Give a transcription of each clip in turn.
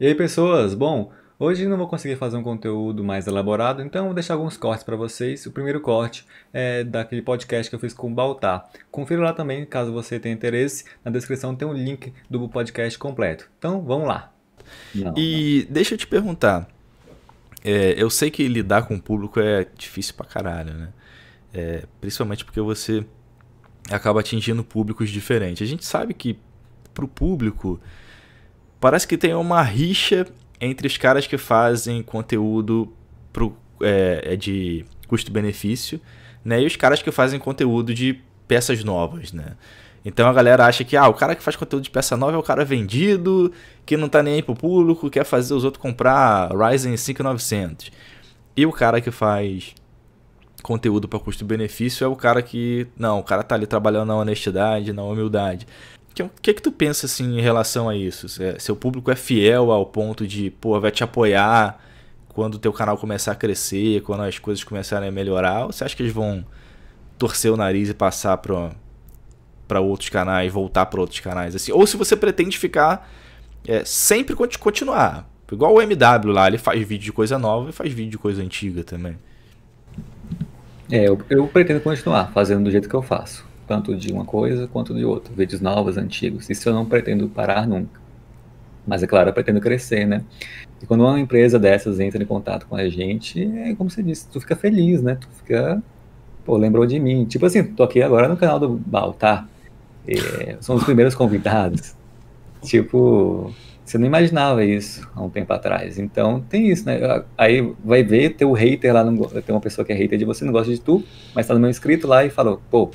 E aí pessoas, bom, hoje não vou conseguir fazer um conteúdo mais elaborado, então vou deixar alguns cortes para vocês. O primeiro corte é daquele podcast que eu fiz com o Baltar. Confira lá também, caso você tenha interesse, na descrição tem um link do podcast completo. Então vamos lá. Não, e não. deixa eu te perguntar, é, eu sei que lidar com o público é difícil pra caralho, né? É, principalmente porque você acaba atingindo públicos diferentes. A gente sabe que pro público Parece que tem uma rixa entre os caras que fazem conteúdo pro, é, é, de custo-benefício, né? E os caras que fazem conteúdo de peças novas, né? Então a galera acha que ah, o cara que faz conteúdo de peça nova é o cara vendido, que não tá nem aí pro público, quer fazer os outros comprar Ryzen 5900. E o cara que faz conteúdo para custo-benefício é o cara que, não, o cara tá ali trabalhando na honestidade, na humildade que, que que tu pensa assim em relação a isso? se é, seu público é fiel ao ponto de, pô, vai te apoiar quando o teu canal começar a crescer, quando as coisas começarem a melhorar? Ou você acha que eles vão torcer o nariz e passar para para outros canais, voltar para outros canais assim? Ou se você pretende ficar é, sempre continuar, igual o MW lá, ele faz vídeo de coisa nova e faz vídeo de coisa antiga também. É, eu, eu pretendo continuar fazendo do jeito que eu faço tanto de uma coisa quanto de outra, vídeos novos, antigos. Isso eu não pretendo parar nunca. Mas é claro, eu pretendo crescer, né? E quando uma empresa dessas entra em contato com a gente, é como você disse, tu fica feliz, né? Tu fica, pô, lembrou de mim. Tipo assim, tô aqui agora no canal do Baltar, tá? é, são os primeiros convidados. Tipo, você não imaginava isso há um tempo atrás. Então tem isso, né? Aí vai ver teu hater lá, não, tem uma pessoa que é hater de você, não gosta de tu, mas tá no meu inscrito lá e falou, pô,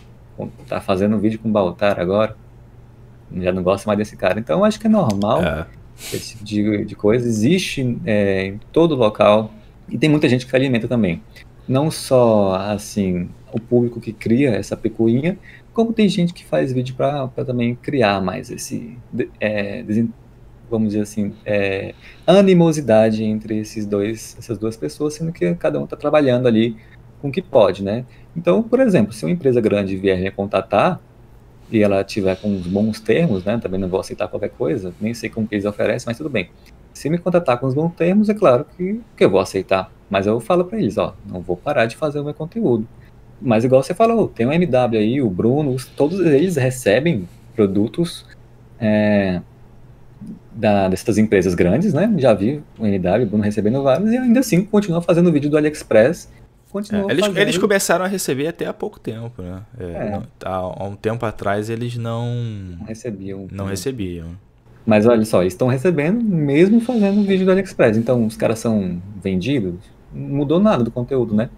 tá fazendo um vídeo com o Baltar agora, já não gosta mais desse cara. Então acho que é normal é. esse tipo de, de coisa. Existe é, em todo local e tem muita gente que alimenta também. Não só assim o público que cria essa pecuinha como tem gente que faz vídeo para também criar mais esse, é, vamos dizer assim, é, animosidade entre esses dois, essas duas pessoas, sendo que cada um está trabalhando ali com o que pode, né? Então, por exemplo, se uma empresa grande vier me contatar e ela tiver com os bons termos, né? Também não vou aceitar qualquer coisa, nem sei como que eles oferecem, mas tudo bem. Se me contatar com os bons termos, é claro que, que eu vou aceitar. Mas eu falo para eles, ó, não vou parar de fazer o meu conteúdo. Mas igual você falou, tem o MW aí, o Bruno, todos eles recebem produtos é, da, dessas empresas grandes, né? Já vi o MW, o Bruno recebendo vários, e ainda assim continua fazendo vídeo do AliExpress continuam é, eles, fazendo. Eles começaram a receber até há pouco tempo, né? É, há, é. tá, há, um tempo atrás eles não... Não recebiam. Não né? recebiam. Mas olha só, estão recebendo mesmo fazendo vídeo do AliExpress. Então os caras são vendidos? Não mudou nada do conteúdo, né?